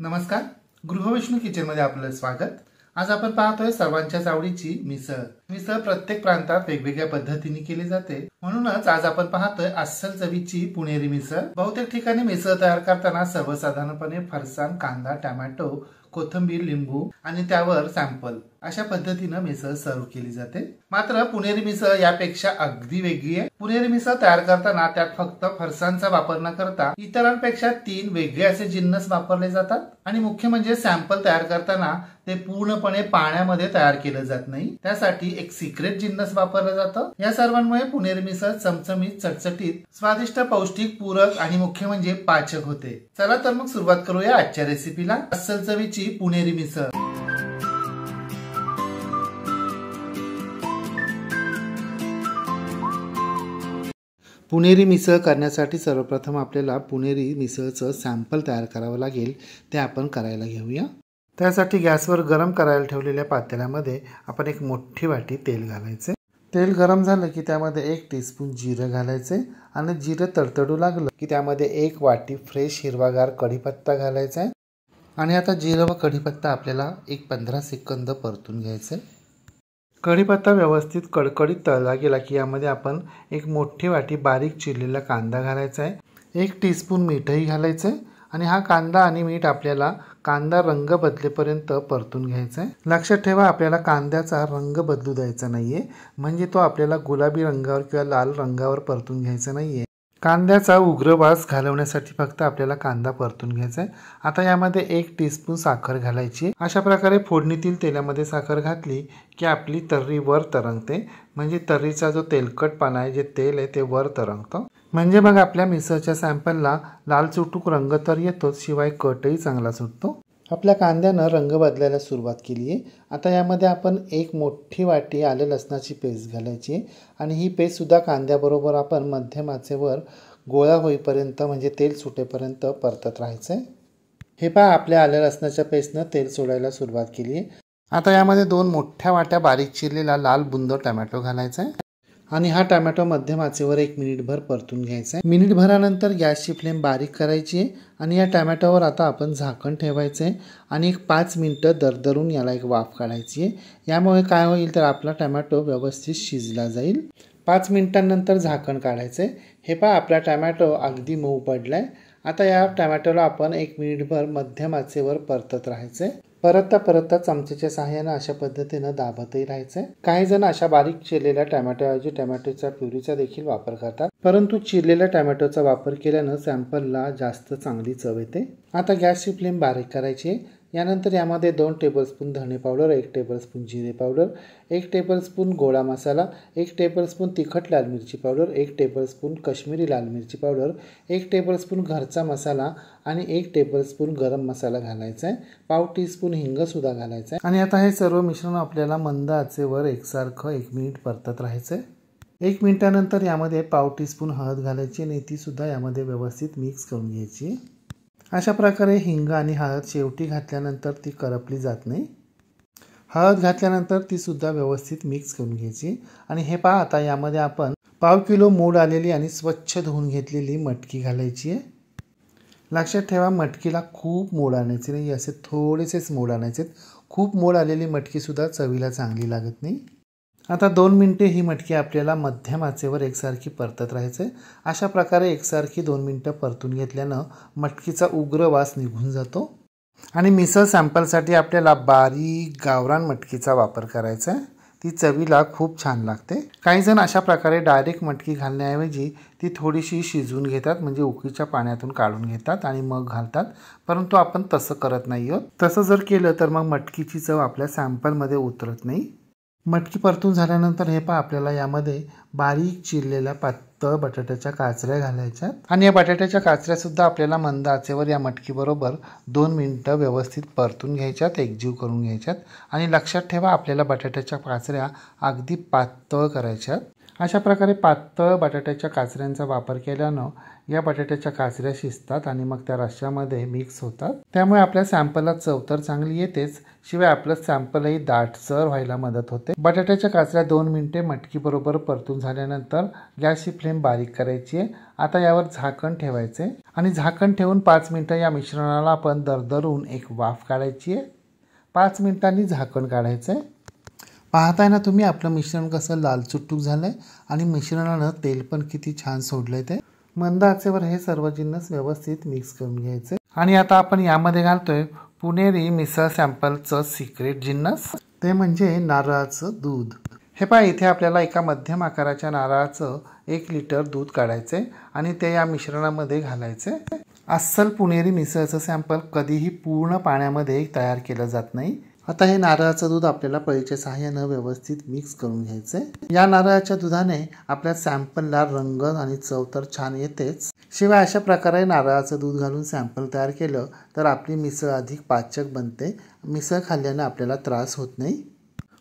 नमस्कार गृहविष्णू मध्ये आपलं स्वागत आज आपण पाहतोय सर्वांच्याच आवडीची मिसळ मिसळ प्रत्येक प्रांतात वेगवेगळ्या पद्धतीने केली जाते म्हणूनच आज आपण पाहतोय अस्सल चवीची पुणेरी मिसळ बहुतेक ठिकाणी मिसळ तयार करताना सर्वसाधारणपणे फरसाण कांदा टोमॅटो कोथंबीर लिंबू आणि त्यावर सॅम्पल अशा पद्धतीनं मिसळ सर्व केली जाते मात्र पुणेरी मिसळ यापेक्षा अगदी वेगळी आहे पुणेरी मिसळ तयार करताना त्यात फक्त फरसांचा वापर न करता इतरांपेक्षा तीन वेगळे असे जिन्नस वापरले जातात आणि मुख्य म्हणजे सॅम्पल तयार करताना ते पूर्णपणे पाण्यामध्ये तयार केलं जात नाही त्यासाठी एक सिक्रेट जिन्नस वापरलं जातं या सर्वांमुळे पुणेरी मिसळ चमचमीत चटचटीत स्वादिष्ट पौष्टिक पूरक आणि मुख्य म्हणजे पाचक होते चला तर मग सुरुवात करूया आजच्या रेसिपीला अस्सल चवीची पुणेरी मिसळ पुणेरी मिसळ करण्यासाठी सर्वप्रथम आपल्याला पुणेरी मिसळचं सॅम्पल तयार करावं लागेल ते आपण करायला घेऊया त्यासाठी गॅसवर गरम करायला ठेवलेल्या पातेल्यामध्ये आपण एक मोठी वाटी तेल घालायचे तेल गरम झालं की त्यामध्ये एक स्पून जिरं घालायचे आणि जिरं तडतडू लागलं की त्यामध्ये एक वाटी फ्रेश हिरवागार कढीपत्ता घालायचा आहे आणि आता जिरं व कढीपत्ता आपल्याला एक पंधरा सेकंद परतून घ्यायचं कढीपत्ता व्यवस्थित कडकडीत तळला गेला की यामध्ये आपण एक मोठी वाटी बारीक चिरलेला कांदा घालायचा आहे एक टीस्पून मीठही घालायचं आहे आणि हा कांदा आणि मीठ आपल्याला कांदा रंग बदलेपर्यंत परतून घ्यायचा आहे लक्षात ठेवा आपल्याला कांद्याचा रंग बदलू द्यायचा नाही म्हणजे तो आपल्याला गुलाबी रंगावर किंवा लाल रंगावर परतून घ्यायचा नाही कांद्याचा उग्र वास घालवण्यासाठी फक्त आपल्याला कांदा परतून घ्यायचा आहे आता यामध्ये एक स्पून साखर घालायची अशा प्रकारे फोडणीतील तेलामध्ये साखर घातली की आपली तर्री वर तरंगते म्हणजे तर्रीचा जो पाना आहे जे तेल आहे ते वर तरंगतं म्हणजे मग आपल्या मिसळच्या सॅम्पलला लाल चुटूक रंग तर येतोच शिवाय कटही चांगला सुटतो आपल्या कांद्यानं रंग बदलायला सुरुवात केली आहे आता यामध्ये आपण एक मोठी वाटी आले लसणाची पेस्ट घालायची आणि ही पेस्टसुद्धा कांद्याबरोबर आपण आचेवर गोळा होईपर्यंत म्हणजे तेल सुटेपर्यंत परतत राहायचं आहे हे पहा आपल्या आल्या लसणाच्या पेस्टनं तेल सोडायला सुरुवात केली आहे आता यामध्ये दोन मोठ्या वाट्या बारीक चिरलेला लाल बुंद टमॅटो घालायचा आहे आणि हा टोमॅटो मध्यम आचेवर एक मिनिटभर परतून घ्यायचा आहे मिनिटभरानंतर गॅसची फ्लेम बारीक करायची आहे आणि या टमॅटोवर आता आपण झाकण ठेवायचं आहे आणि एक पाच मिनटं दरदरून याला एक वाफ काढायची आहे यामुळे काय होईल तर आपला टमॅटो व्यवस्थित शिजला जाईल पाच मिनिटांनंतर झाकण काढायचं आहे हे पहा आपला टमॅटो अगदी मऊ पडला आहे आता या टमॅटोला आपण एक मिनिटभर मध्यम आचेवर परतत राहायचं आहे परतता परतता चमचेच्या सहाय्यानं अशा पद्धतीनं दाबतही राहायचं काही जण अशा बारीक चिरलेल्या टॅमॅटोऐवजी टॅमॅटोच्या प्युरीचा देखील वापर करतात परंतु चिरलेल्या टोमॅटोचा वापर केल्यानं सॅम्पलला जास्त चांगली चव येते आता गॅसची फ्लेम बारीक करायची यानंतर यामध्ये दोन टेबलस्पून धणे पावडर एक टेबलस्पून जिरे पावडर एक टेबलस्पून गोळा मसाला एक टेबलस्पून तिखट लाल मिरची पावडर एक टेबलस्पून कश्मीरी लाल मिरची पावडर एक टेबलस्पून घरचा मसाला आणि एक टेबलस्पून गरम मसाला घालायचा आहे पाव टीस्पून हिंगसुद्धा घालायचा आहे आणि आता हे सर्व मिश्रण आपल्याला मंद आचेवर एकसारखं एक मिनिट परतत राहायचं आहे एक मिनिटानंतर यामध्ये पाव टीस्पून हळद घालायची आणि तीसुद्धा यामध्ये व्यवस्थित मिक्स करून घ्यायची अशा प्रकारे हिंग आणि हळद शेवटी घातल्यानंतर ती करपली जात नाही हळद घातल्यानंतर ती सुद्धा व्यवस्थित मिक्स करून घ्यायची आणि हे पहा आता यामध्ये आपण पाव किलो मोड आलेली आणि स्वच्छ धुवून घेतलेली मटकी घालायची आहे लक्षात ठेवा मटकीला खूप मोड आणायचे नाही असे थोडेसेच मोड आणायचे खूप मोड आलेली मटकीसुद्धा चवीला चांगली लागत नाही आता दोन मिनटे ही मटकी आपल्याला मध्यम आचेवर एकसारखी परतत राहायचे अशा प्रकारे एकसारखी दोन मिनटं परतून घेतल्यानं मटकीचा उग्र वास निघून जातो आणि मिसळ सॅम्पलसाठी आपल्याला बारीक गावरान मटकीचा वापर करायचा आहे ती चवीला खूप छान लागते काही जण अशा प्रकारे डायरेक्ट मटकी घालण्याऐवजी ती थोडीशी शिजवून घेतात म्हणजे उकीच्या पाण्यातून काढून घेतात आणि मग घालतात परंतु आपण तसं करत नाही आहोत तसं जर केलं तर मग मटकीची चव आपल्या सॅम्पलमध्ये उतरत नाही मटकी परतून झाल्यानंतर हे पहा आपल्याला यामध्ये बारीक चिरलेल्या पातळ बटाट्याच्या काचऱ्या घालायच्या आणि या बटाट्याच्या काचऱ्यासुद्धा आपल्याला मंद आचेवर या मटकीबरोबर दोन मिनटं व्यवस्थित परतून घ्यायच्यात एकजीव करून घ्यायच्यात आणि लक्षात ठेवा आपल्याला बटाट्याच्या काचऱ्या अगदी पातळ करायच्यात अशा प्रकारे पातळ बटाट्याच्या काचऱ्यांचा वापर केल्यानं या बटाट्याच्या काचऱ्या शिजतात आणि मग त्या रश्श्यामध्ये मिक्स होतात त्यामुळे आपल्या सॅम्पलला चव तर चांगली येतेच शिवाय आपलं सॅम्पलही दाटसर व्हायला मदत होते बटाट्याच्या काचऱ्या दोन मिनिटे मटकीबरोबर परतून झाल्यानंतर गॅसची फ्लेम बारीक करायची आहे आता यावर झाकण ठेवायचे आणि झाकण ठेवून पाच मिनटं या मिश्रणाला आपण दरदरून एक वाफ काढायची आहे पाच मिनिटांनी झाकण काढायचं आहे पाहताय ना तुम्ही आपलं मिश्रण कसं लाल झालं झालंय आणि मिश्रणानं तेल पण किती छान सोडलंय ते मंद आचेवर हे सर्व जिन्नस व्यवस्थित मिक्स करून घ्यायचे आणि आता आपण यामध्ये घालतोय पुणेरी मिसळ सॅम्पलचं सिक्रेट जिन्नस ते म्हणजे नारळाचं दूध हे पहा इथे आपल्याला एका मध्यम आकाराच्या नारळाचं एक लिटर दूध काढायचे आणि ते या मिश्रणामध्ये घालायचे अस्सल पुणेरी मिसळचं सॅम्पल कधीही पूर्ण पाण्यामध्ये तयार केलं जात नाही आता हे नारळाचं दूध आपल्याला पळीच्या सहाय्यानं व्यवस्थित मिक्स करून घ्यायचंय या नारळाच्या दुधाने आपल्या सॅम्पलला रंग आणि चव तर छान येतेच शिवाय अशा प्रकारे नारळाचं दूध घालून सॅम्पल तयार केलं तर आपली मिसळ अधिक पाचक बनते मिसळ खाल्ल्याने आपल्याला त्रास होत नाही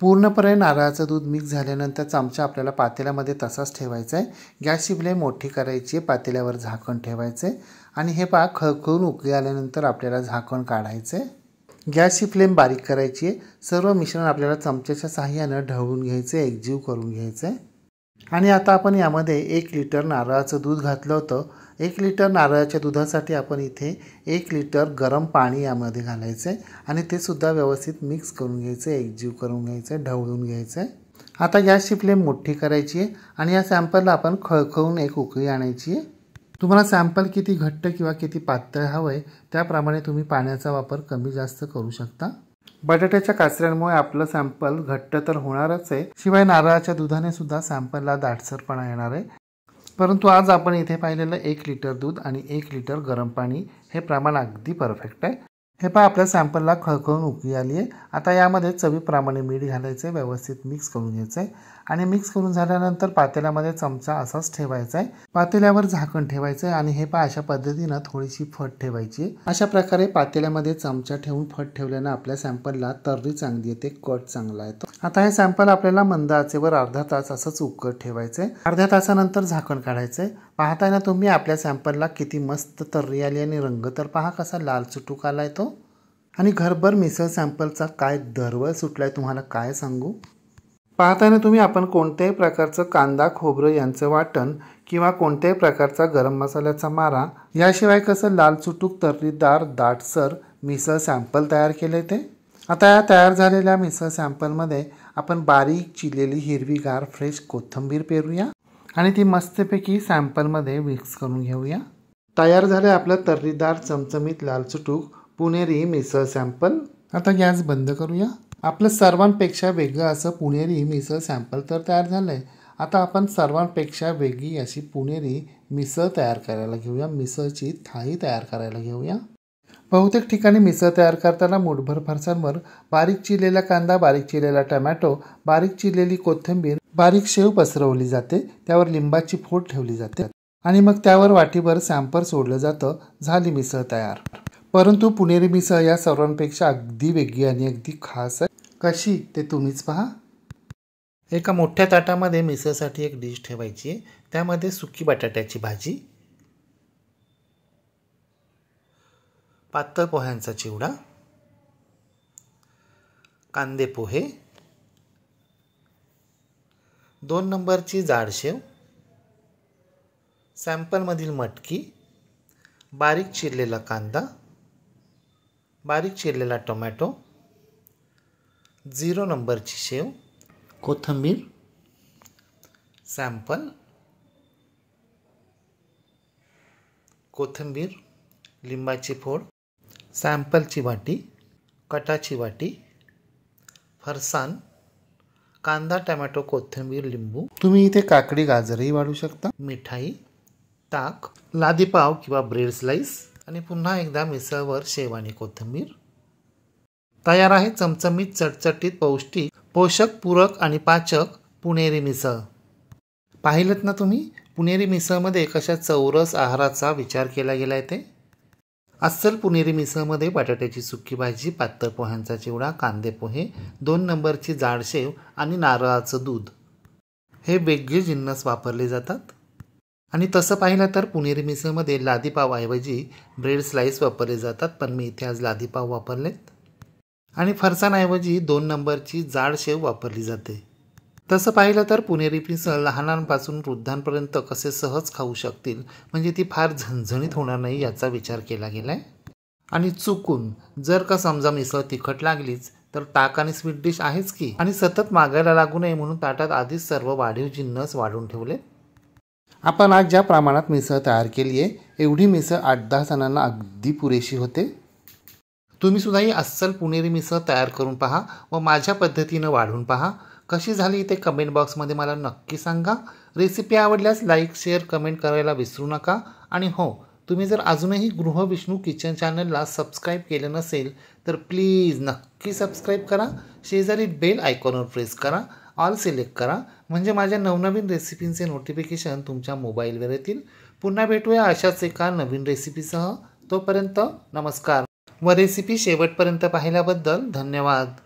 पूर्णपणे नारळाचं दूध मिक्स झाल्यानंतर चमचा आपल्याला पातेल्यामध्ये तसाच ठेवायचा आहे गॅस शिबले मोठी करायची पातेल्यावर झाकण ठेवायचे आणि हे पा खळखळून उकळी आल्यानंतर आपल्याला झाकण काढायचे गॅसची फ्लेम बारीक करायची आहे सर्व मिश्रण आपल्याला चमच्याच्या साहाय्यानं ढवळून घ्यायचं आहे एकजीव करून घ्यायचं आहे आणि आता आपण यामध्ये एक लिटर नारळाचं दूध घातलं होतं एक लिटर नारळाच्या दुधासाठी आपण इथे एक लिटर गरम पाणी यामध्ये घालायचं आहे आणि ते सुद्धा व्यवस्थित मिक्स करून घ्यायचं आहे एकजीव करून घ्यायचं आहे ढवळून घ्यायचं आहे आता गॅसची फ्लेम मोठी करायची आहे आणि या सॅम्पलला आपण खळखळून एक उकळी आणायची आहे तुम्हाला सॅम्पल किती घट्ट किंवा किती पातळ हवं आहे त्याप्रमाणे तुम्ही पाण्याचा वापर कमी जास्त करू शकता बटाट्याच्या काचऱ्यांमुळे आपलं सॅम्पल घट्ट तर होणारच आहे शिवाय नारळाच्या दुधाने सुद्धा सॅम्पलला दाटसरपणा येणार आहे परंतु आज आपण इथे पाहिलेलं एक लिटर दूध आणि एक लिटर गरम पाणी हे प्रमाण अगदी परफेक्ट आहे हे पहा आपल्या सॅम्पलला खळखळून उकळी आली आहे आता यामध्ये चवीप्रमाणे मीठ घालायचं आहे व्यवस्थित मिक्स करून घ्यायचं आहे आणि मिक्स करून झाल्यानंतर पातेल्यामध्ये चमचा असाच ठेवायचा आहे पातेल्यावर झाकण ठेवायचं आणि हे पहा अशा पद्धतीनं थोडीशी फट ठेवायची अशा प्रकारे पातेल्यामध्ये चमचा ठेवून फट ठेवल्यानं आपल्या सॅम्पलला तर्री चांगली येते कट चांगला येतो आता हे सॅम्पल आपल्याला मंद आचेवर अर्धा तास असंच उकट ठेवायचंय अर्ध्या तासानंतर झाकण काढायचं पाहताय ना तुम्ही आपल्या सॅम्पलला किती मस्त तर्री आली आणि रंग तर पहा कसा लाल चुटूक आला तो आणि घरभर मिसळ सॅम्पलचा काय दरवळ सुटलाय तुम्हाला काय सांगू पाहताना तुम्ही आपण कोणत्याही प्रकारचं कांदा खोबरं यांचं वाटण किंवा कोणत्याही प्रकारचा गरम मसाल्याचा मारा याशिवाय कसं लाल चुटूक तर्रीदार दाटसर मिसळ सॅम्पल तयार केले ते आता या तयार झालेल्या मिसळ सॅम्पलमध्ये आपण बारीक चिरलेली हिरवीगार फ्रेश कोथिंबीर पेरूया आणि ती मस्तपैकी सॅम्पलमध्ये मिक्स करून घेऊया तयार झालं आपलं तर्रीदार चमचमीत लाल चुटूक पुणेरी मिसळ सॅम्पल आता गॅस बंद करूया आपलं सर्वांपेक्षा वेगळं असं पुणेरी मिसळ सॅम्पल तर तयार झालं आहे आता आपण सर्वांपेक्षा वेगळी अशी पुणेरी मिसळ तयार करायला घेऊया मिसळची थाळी तयार करायला घेऊया बहुतेक ठिकाणी मिसळ तयार करताना मुठभर फरसांवर बारीक चिरलेला कांदा बारीक चिरलेला टमॅटो बारीक चिरलेली कोथिंबीर बारीक शेव पसरवली जाते त्यावर लिंबाची फोड ठेवली जाते आणि मग त्यावर वाटीभर सॅम्पर सोडलं जातं झाली मिसळ तयार परंतु पुणेरी मिसळ या सर्वांपेक्षा अगदी वेगळी आणि अगदी खास आहे कशी ते तुम्हीच पहा एका मोठ्या ताटामध्ये मिसळसाठी एक डिश ठेवायची आहे त्यामध्ये सुकी बटाट्याची भाजी पातळ पोह्यांचा चिवडा कांदे पोहे दोन नंबरची जाडशेव सॅम्पलमधील मटकी बारीक चिरलेला कांदा बारीक चिरलेला टोमॅटो झिरो नंबरची शेव कोथंबीर सॅम्पल कोथिंबीर लिंबाची फोड सॅम्पलची वाटी कटाची वाटी फरसान कांदा टमॅटो कोथिंबीर लिंबू तुम्ही इथे काकडी गाजरही वाढू शकता मिठाई ताक लादीपाव किंवा ब्रेड स्लाईस आणि पुन्हा एकदा मिसळवर शेव आणि कोथिंबीर तयार आहे चमचमीत चटचटीत पौष्टिक पोषक पूरक आणि पाचक पुणेरी मिसळ पाहिलं ना तुम्ही पुणेरी मिसळमध्ये कशा चौरस आहाराचा विचार केला गेला आहे ते अस्सल पुणेरी मिसळमध्ये बटाट्याची सुकी भाजी पातळ पोह्यांचा चिवडा कांदे पोहे दोन नंबरची जाडशेव आणि नारळाचं दूध हे वेगळे जिन्नस वापरले जातात आणि तसं पाहिलं तर पुणेरी मिसळमध्ये लादीपावऐवजी ब्रेड स्लाईस वापरले जातात पण मी इथे आज लादीपाव वापरलेत आणि फरसाणऐवजी दोन नंबरची जाड शेव वापरली जाते तसं पाहिलं तर पुणेरी पिसळ लहानांपासून वृद्धांपर्यंत कसे सहज खाऊ शकतील म्हणजे ती फार झणझणीत होणार नाही याचा विचार केला गेला आहे आणि चुकून जर का समजा मिसळ तिखट लागलीच तर ताक आणि स्वीट डिश आहेच की आणि सतत मागायला लागू नये म्हणून ताटात आधीच सर्व वाढीव जिन्नस वाढून ठेवले आपण आज ज्या प्रमाणात मिसळ तयार केली आहे एवढी मिसळ आठ दहा जणांना अगदी पुरेशी होते तुम्ही सुद्धा ही अस्सल पुणेरी मिसळ तयार करून पहा व माझ्या पद्धतीनं वाढून पहा कशी झाली ते कमेंट बॉक्समध्ये मला नक्की सांगा रेसिपी आवडल्यास लाईक शेअर कमेंट करायला विसरू नका आणि हो तुम्ही जर अजूनही गृहविष्णू किचन चॅनलला सबस्क्राईब केलं नसेल तर प्लीज नक्की सबस्क्राईब करा शेजारी बेल आयकॉनवर प्रेस करा ऑल सिलेक्ट करा म्हणजे माझ्या नवनवीन रेसिपींचे नोटिफिकेशन तुमच्या मोबाईलवर येतील पुन्हा भेटूया अशाच एका नवीन रेसिपीसह तोपर्यंत नमस्कार व रेसिपी शेवटपर्यंत पाहिल्याबद्दल धन्यवाद